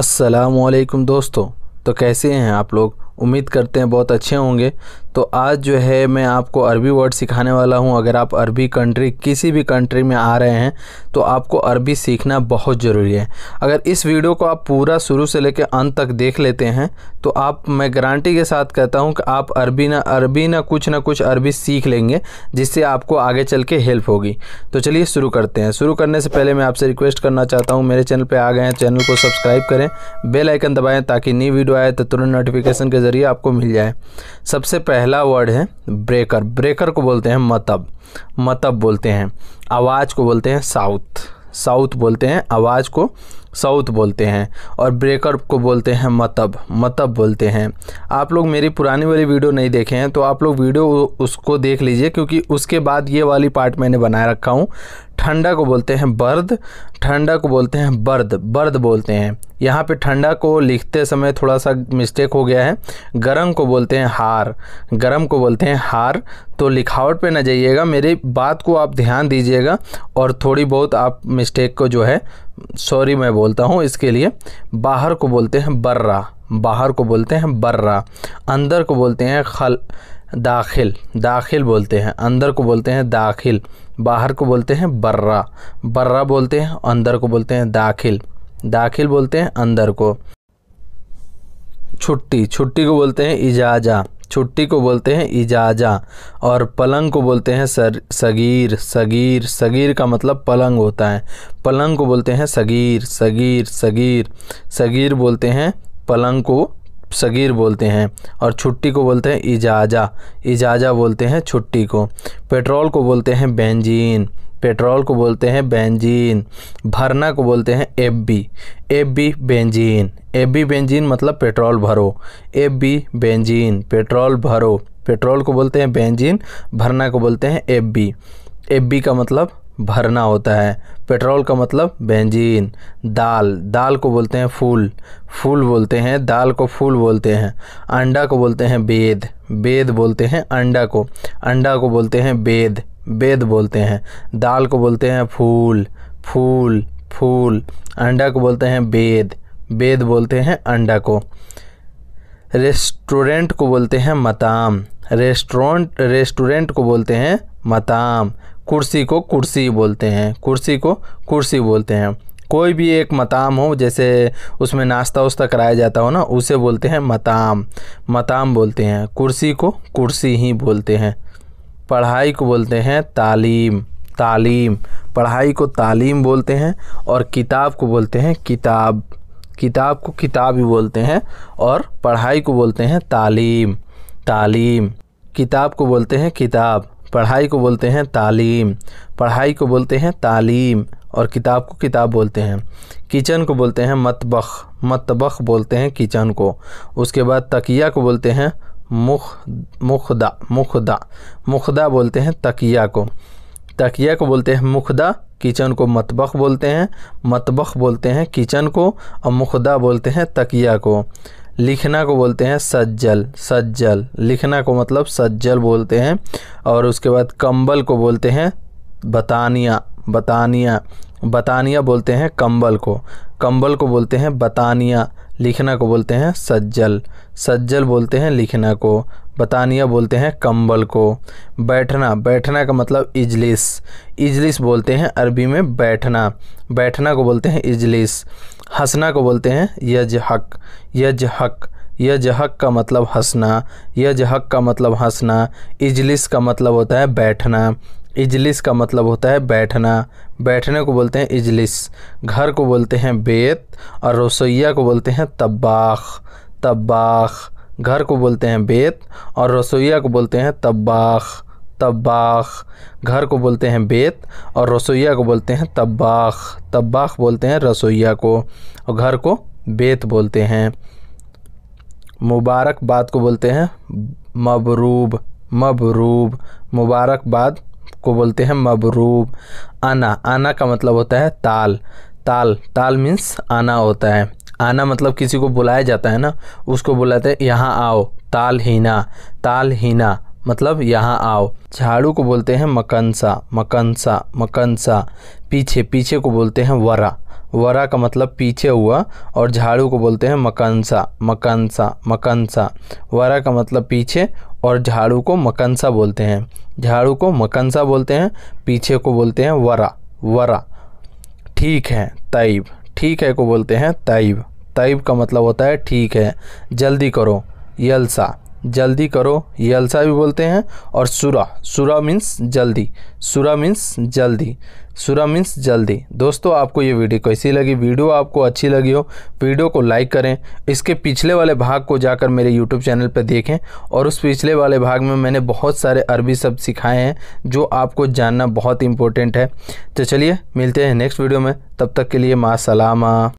असलकुम दोस्तों तो कैसे हैं आप लोग उम्मीद करते हैं बहुत अच्छे होंगे तो आज जो है मैं आपको अरबी वर्ड सिखाने वाला हूँ अगर आप अरबी कंट्री किसी भी कंट्री में आ रहे हैं तो आपको अरबी सीखना बहुत ज़रूरी है अगर इस वीडियो को आप पूरा शुरू से लेकर अंत तक देख लेते हैं तो आप मैं गारंटी के साथ कहता हूँ कि आप अरबी ना अरबी ना कुछ ना कुछ अरबी सीख लेंगे जिससे आपको आगे चल के हेल्प होगी तो चलिए शुरू करते हैं शुरू करने से पहले मैं आपसे रिक्वेस्ट करना चाहता हूँ मेरे चैनल पर आ गए हैं चैनल को सब्सक्राइब करें बेलाइकन दबाएँ ताकि नई वीडियो आए तो तुरंत नोटिफिकेशन के ज़रिए आपको मिल जाए सबसे पहले पहला वर्ड है ब्रेकर ब्रेकर को बोलते हैं मतब मतब बोलते हैं आवाज़ को बोलते हैं साउथ साउथ बोलते हैं आवाज़ को साउथ बोलते हैं और ब्रेकर को बोलते हैं मतब मतब बोलते हैं आप लोग मेरी पुरानी वाली वीडियो नहीं देखे हैं तो आप लोग वीडियो उसको देख लीजिए क्योंकि उसके बाद ये वाली पार्ट मैंने बनाए रखा हूँ ठंडा को बोलते हैं बर्द ठंडा को बोलते हैं बर्द बर्द बोलते हैं यहाँ पे ठंडा को लिखते समय थोड़ा सा मिस्टेक हो गया है गरम को बोलते हैं हार गरम को बोलते हैं हार तो लिखावट पे ना जाइएगा मेरी बात को आप ध्यान दीजिएगा और थोड़ी बहुत आप मिस्टेक को जो है सॉरी मैं बोलता हूँ इसके लिए बाहर को बोलते हैं बर्रा बाहर को बोलते हैं बर्रा अंदर को बोलते हैं खल दाखिल दाखिल बोलते हैं अंदर को बोलते हैं दाखिल बाहर को बोलते हैं बर्रा बर्रा बोलते हैं अंदर को बोलते हैं दाखिल दाखिल बोलते हैं अंदर को छुट्टी छुट्टी को बोलते हैं इजाजा छुट्टी को बोलते हैं इजाजा और पलंग को बोलते हैं सर सगीर सगीर सगीर का मतलब पलंग होता है पलंग को बोलते हैं सगीर सगीर सगीर सगीर बोलते हैं पलंग को सगीर बोलते हैं और छुट्टी को बोलते हैं इजाजा इजाजा बोलते हैं छुट्टी को पेट्रोल को बोलते हैं बेंजीन पेट्रोल को बोलते हैं बेंजीन भरना को बोलते हैं F B F B benzene F B benzene मतलब पेट्रोल भरो एफ बी बेंजीन पेट्रोल भरो पेट्रोल को बोलते हैं बेंजीन भरना को बोलते हैं एफ बी एफ बी का मतलब भरना होता है पेट्रोल का मतलब बेंजीन दाल दाल को बोलते हैं फूल फूल बोलते हैं दाल को फूल बोलते हैं अंडा को बोलते हैं बेद बेद बोलते हैं अंडा को अंडा को बोलते हैं बेद बेद बोलते हैं दाल को बोलते हैं फूल फूल फूल अंडा को बोलते हैं बेद बेद बोलते हैं अंडा को रेस्टोरेंट को बोलते हैं मताम रेस्टोरेंट रेस्टोरेंट को बोलते हैं मताम कुर्सी को कुर्सी बोलते हैं कुर्सी को कुर्सी बोलते हैं कोई भी एक मताम हो जैसे उसमें नाश्ता उस्ता कराया जाता हो ना उसे बोलते हैं मताम मताम बोलते हैं कुर्सी को कुर्सी ही बोलते हैं पढ़ाई को बोलते हैं तालीम तालीम पढ़ाई को तालीम बोलते हैं और किताब को बोलते हैं किताब किताब को किताब ही बोलते हैं और पढ़ाई को बोलते हैं तालीम तालीम किताब को बोलते हैं किताब पढ़ाई को बोलते हैं तालीम पढ़ाई को बोलते हैं तालीम और किताब को किताब बोलते हैं किचन को बोलते हैं मतबख मतबख बोलते हैं किचन को उसके बाद तकिया को बोलते हैं मुख मुखदा मुखदा मुखदा बोलते हैं तकिया को तकिया को बोलते हैं मुखदा किचन को मतबख बोलते हैं मतबख बोलते हैं किचन को और मुखदा बोलते हैं तकिया को लिखना को बोलते हैं सज्जल सज्जल लिखना को मतलब सज्जल बोलते हैं और उसके बाद कंबल को बोलते हैं बतानिया बतानिया बतानिया बोलते हैं कंबल को कंबल को बोलते हैं बतानिया लिखना को बोलते हैं सज्जल सज्जल बोलते हैं लिखना को बतानिया बोलते हैं कंबल को बैठना बैठना का मतलब इजलिस इजलिस बोलते हैं अरबी में बैठना बैठना को बोलते हैं इजलिस हंसना को बोलते हैं यज हक हक यज हक का मतलब हंसना हक का मतलब हंसना इजलिस का मतलब होता है बैठना इजलिस का मतलब होता है बैठना बैठने को बोलते हैं इजलिस घर को बोलते हैं बेत और रसोईया को बोलते हैं तब्बाख तब्बाख घर को बोलते हैं बेत और रसोईया को बोलते हैं तब्बाख तब्बाख घर को बोलते हैं बेत और रसोईया को बोलते हैं तब्बाख तब्बाख बोलते हैं रसोईया को और घर को बेत बोलते हैं मुबारकबाद को बोलते हैं मबरूब मबरूब मुबारकबाद को बोलते हैं मबरूब आना आना का मतलब होता है ताल ताल ताल मीन्स आना होता है आना मतलब किसी को बुलाया जाता है ना उसको बुलाते हैं यहाँ आओ ताल हीना ताल हीना मतलब यहाँ आओ झाड़ू को बोलते हैं मकनसा मकनसा मकनसा पीछे पीछे को बोलते हैं वरा वरा का मतलब पीछे हुआ और झाड़ू को बोलते हैं मकनसा मकनसा मकनसा वरा का मतलब पीछे और झाड़ू को मकनसा बोलते हैं झाड़ू को मकनसा बोलते हैं पीछे को बोलते हैं वरा वरा ठीक है तइब ठीक है को बोलते हैं तइब तैब का मतलब होता है ठीक है जल्दी करो यलसा जल्दी करो ये अलसा भी बोलते हैं और सुरा सुरा मीन्स जल्दी सुरा मीन्स जल्दी सुरा मीन्स जल्दी दोस्तों आपको ये वीडियो कैसी लगी वीडियो आपको अच्छी लगी हो वीडियो को लाइक करें इसके पिछले वाले भाग को जाकर मेरे यूट्यूब चैनल पर देखें और उस पिछले वाले भाग में मैंने बहुत सारे अरबी शब्द सिखाए हैं जो आपको जानना बहुत इंपॉर्टेंट है तो चलिए मिलते हैं नेक्स्ट वीडियो में तब तक के लिए माँ सलामा